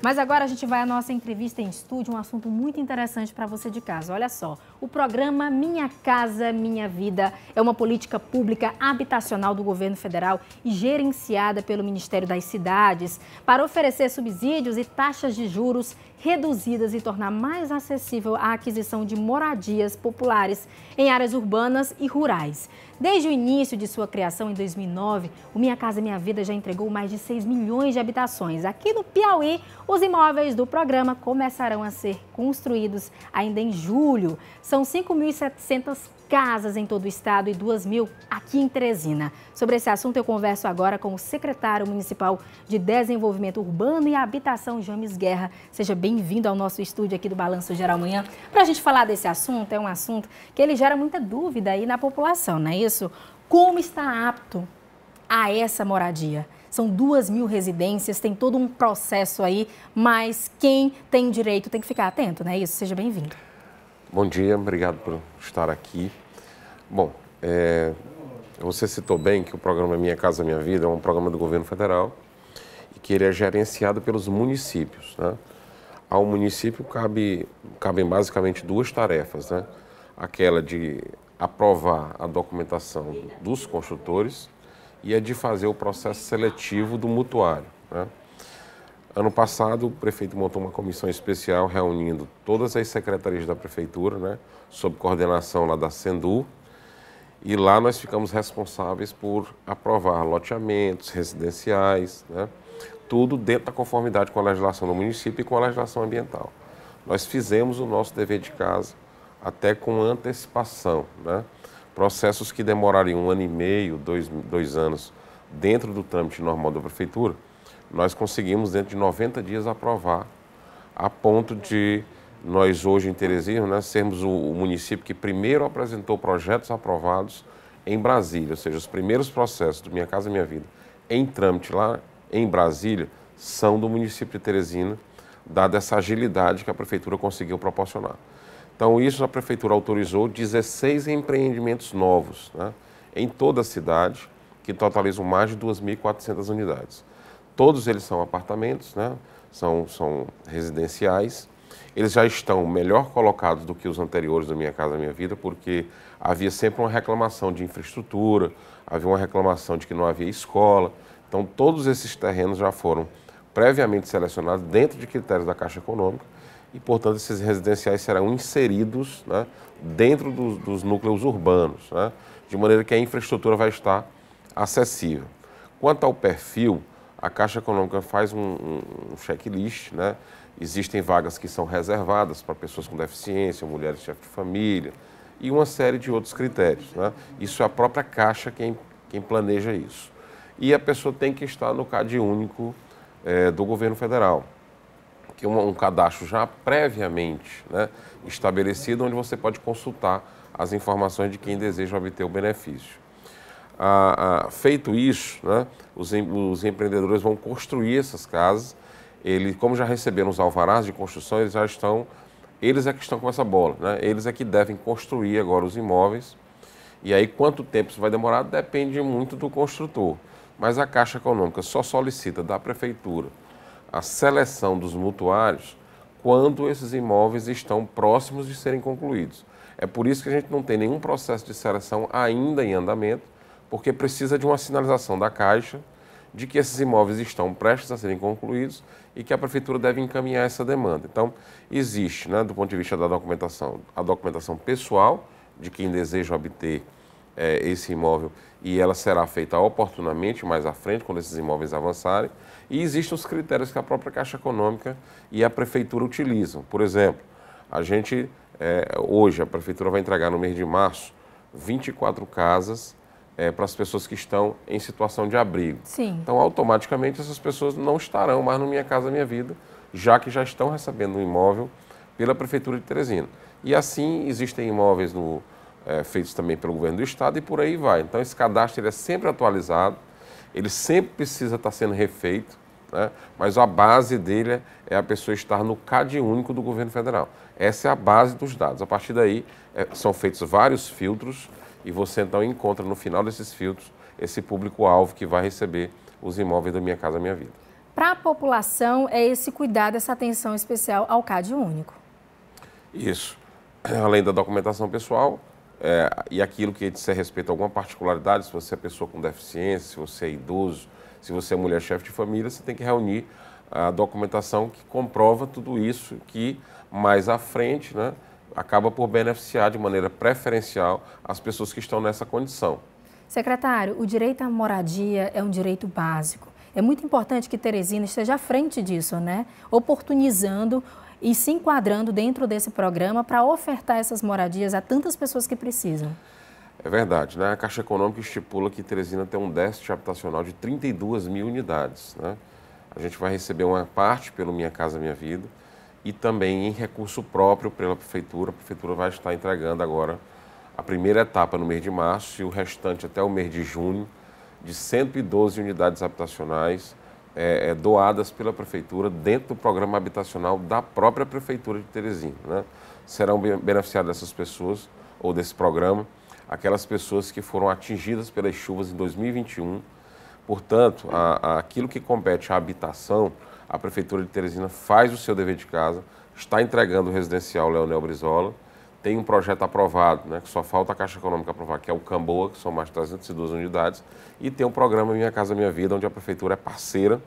Mas agora a gente vai à nossa entrevista em estúdio, um assunto muito interessante para você de casa. Olha só, o programa Minha Casa Minha Vida. É uma política pública habitacional do governo federal e gerenciada pelo Ministério das Cidades para oferecer subsídios e taxas de juros reduzidas e tornar mais acessível a aquisição de moradias populares em áreas urbanas e rurais. Desde o início de sua criação em 2009, o Minha Casa Minha Vida já entregou mais de 6 milhões de habitações. Aqui no Piauí, os imóveis do programa começarão a ser construídos ainda em julho. São 5.700 casas em todo o estado e 2 mil aqui em Teresina. Sobre esse assunto, eu converso agora com o secretário municipal de Desenvolvimento Urbano e Habitação, James Guerra. Seja bem-vindo ao nosso estúdio aqui do Balanço Geral Manhã. Para a gente falar desse assunto, é um assunto que ele gera muita dúvida aí na população, não é isso? Como está apto a essa moradia? São duas mil residências, tem todo um processo aí, mas quem tem direito tem que ficar atento, não é isso? Seja bem-vindo. Bom dia, obrigado por estar aqui. Bom, é, você citou bem que o programa Minha Casa Minha Vida é um programa do governo federal e que ele é gerenciado pelos municípios. Né? Ao município cabe, cabem basicamente duas tarefas, né? aquela de aprovar a documentação dos construtores e a de fazer o processo seletivo do mutuário. Né? Ano passado, o prefeito montou uma comissão especial reunindo todas as secretarias da prefeitura, né, sob coordenação lá da Sendu, e lá nós ficamos responsáveis por aprovar loteamentos residenciais, né, tudo dentro da conformidade com a legislação do município e com a legislação ambiental. Nós fizemos o nosso dever de casa até com antecipação, né? processos que demorariam um ano e meio, dois, dois anos dentro do trâmite normal da prefeitura, nós conseguimos dentro de 90 dias aprovar, a ponto de nós hoje em Teresina né, sermos o, o município que primeiro apresentou projetos aprovados em Brasília, ou seja, os primeiros processos do Minha Casa Minha Vida em trâmite lá em Brasília são do município de Teresina, dada essa agilidade que a prefeitura conseguiu proporcionar. Então, isso a prefeitura autorizou 16 empreendimentos novos né, em toda a cidade, que totalizam mais de 2.400 unidades. Todos eles são apartamentos, né? são, são residenciais. Eles já estão melhor colocados do que os anteriores da Minha Casa Minha Vida, porque havia sempre uma reclamação de infraestrutura, havia uma reclamação de que não havia escola. Então, todos esses terrenos já foram previamente selecionados dentro de critérios da Caixa Econômica e, portanto, esses residenciais serão inseridos né, dentro dos, dos, núcleos urbanos, né, de maneira que a infraestrutura vai estar acessível. Quanto ao perfil, a Caixa Econômica faz um, um, checklist, né? Existem vagas que são reservadas para pessoas com deficiência, mulheres chefe de família e uma série de outros critérios. Né? Isso é a própria Caixa quem, quem planeja isso. E a pessoa tem que estar no CAD único é, do governo federal, que é um, um cadastro já previamente né, estabelecido, onde você pode consultar as informações de quem deseja obter o benefício feito isso, né, os, em, os empreendedores vão construir essas casas. Ele, como já receberam os alvarás de construção, eles já estão, eles é que estão com essa bola, né? Eles é que devem construir agora os imóveis. E aí quanto tempo isso vai demorar depende muito do construtor. Mas a Caixa Econômica só solicita da prefeitura a seleção dos mutuários quando esses imóveis estão próximos de serem concluídos. É por isso que a gente não tem nenhum processo de seleção ainda em andamento porque precisa de uma sinalização da Caixa de que esses imóveis estão prestes a serem concluídos e que a prefeitura deve encaminhar essa demanda. Então, existe, né, do ponto de vista da documentação, a documentação pessoal de quem deseja obter é, esse imóvel e ela será feita oportunamente mais à frente, quando esses imóveis avançarem. E existem os critérios que a própria Caixa Econômica e a prefeitura utilizam. Por exemplo, a gente, é, hoje, a prefeitura vai entregar no mês de março 24 casas é, para as pessoas que estão em situação de abrigo. Sim. Então, automaticamente, essas pessoas não estarão mais no Minha Casa Minha Vida, já que já estão recebendo um imóvel pela Prefeitura de Teresina. E assim existem imóveis no, é, feitos também pelo governo do Estado e por aí vai. Então, esse cadastro é sempre atualizado, ele sempre precisa estar sendo refeito, né? mas a base dele é a pessoa estar no CAD único do governo federal. Essa é a base dos dados. A partir daí, é, são feitos vários filtros e você então encontra no final desses filtros esse público-alvo que vai receber os imóveis da Minha Casa Minha Vida. Para a população, é esse cuidado, essa atenção especial ao CAD único. Isso. Além da documentação pessoal é, e aquilo que diz respeito a alguma particularidade, se você é pessoa com deficiência, se você é idoso, se você é mulher chefe de família, você tem que reunir a documentação que comprova tudo isso, que mais à frente, né, acaba por beneficiar de maneira preferencial as pessoas que estão nessa condição. Secretário, o direito à moradia é um direito básico. É muito importante que Teresina esteja à frente disso, né? Oportunizando e se enquadrando dentro desse programa para ofertar essas moradias a tantas pessoas que precisam. É verdade, né? A Caixa Econômica estipula que Teresina tem um déficit habitacional de 32 mil unidades, né? A gente vai receber uma parte pelo Minha Casa Minha Vida, e também em recurso próprio pela Prefeitura. A Prefeitura vai estar entregando agora a primeira etapa no mês de março e o restante até o mês de junho, de 112 unidades habitacionais é, é, doadas pela Prefeitura dentro do programa habitacional da própria Prefeitura de Teresina. Né? Serão beneficiadas essas pessoas, ou desse programa, aquelas pessoas que foram atingidas pelas chuvas em 2021. Portanto, a, a, aquilo que compete à habitação a Prefeitura de Teresina faz o seu dever de casa, está entregando o residencial Leonel Brizola, tem um projeto aprovado, né, que só falta a Caixa Econômica aprovar, que é o Camboa, que são mais de 302 unidades, e tem um programa Minha Casa Minha Vida, onde a Prefeitura é parceira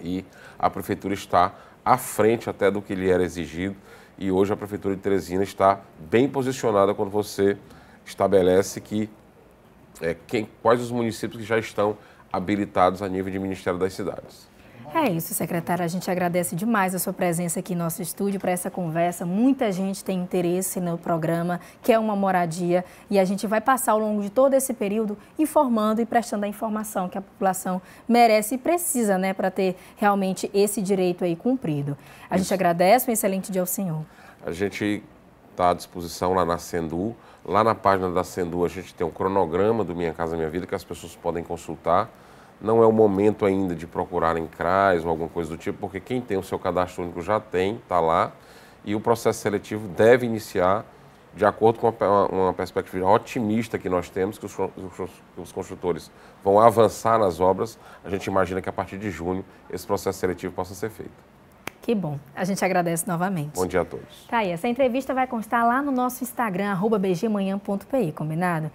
e a Prefeitura está à frente até do que lhe era exigido. E hoje a Prefeitura de Teresina está bem posicionada quando você estabelece que é, quem, quais os municípios que já estão habilitados a nível de Ministério das Cidades. É isso, secretária. A gente agradece demais a sua presença aqui em nosso estúdio para essa conversa. Muita gente tem interesse no programa, que é uma moradia, e a gente vai passar ao longo de todo esse período informando e prestando a informação que a população merece e precisa, né, para ter realmente esse direito aí cumprido. A isso. gente agradece, um excelente dia ao senhor. A gente está à disposição lá na Sendu. Lá na página da Sendu a gente tem um cronograma do Minha Casa Minha Vida que as pessoas podem consultar. Não é o momento ainda de procurarem CRAS ou alguma coisa do tipo, porque quem tem o seu cadastro único já tem, está lá, e o processo seletivo deve iniciar de acordo com uma, perspectiva otimista que nós temos, que os, os construtores vão avançar nas obras. A gente imagina que a partir de junho esse processo seletivo possa ser feito. Que bom. A gente agradece novamente. Bom dia a todos. Tá aí, essa entrevista vai constar lá no nosso Instagram, bgmanhã.pi, combinado?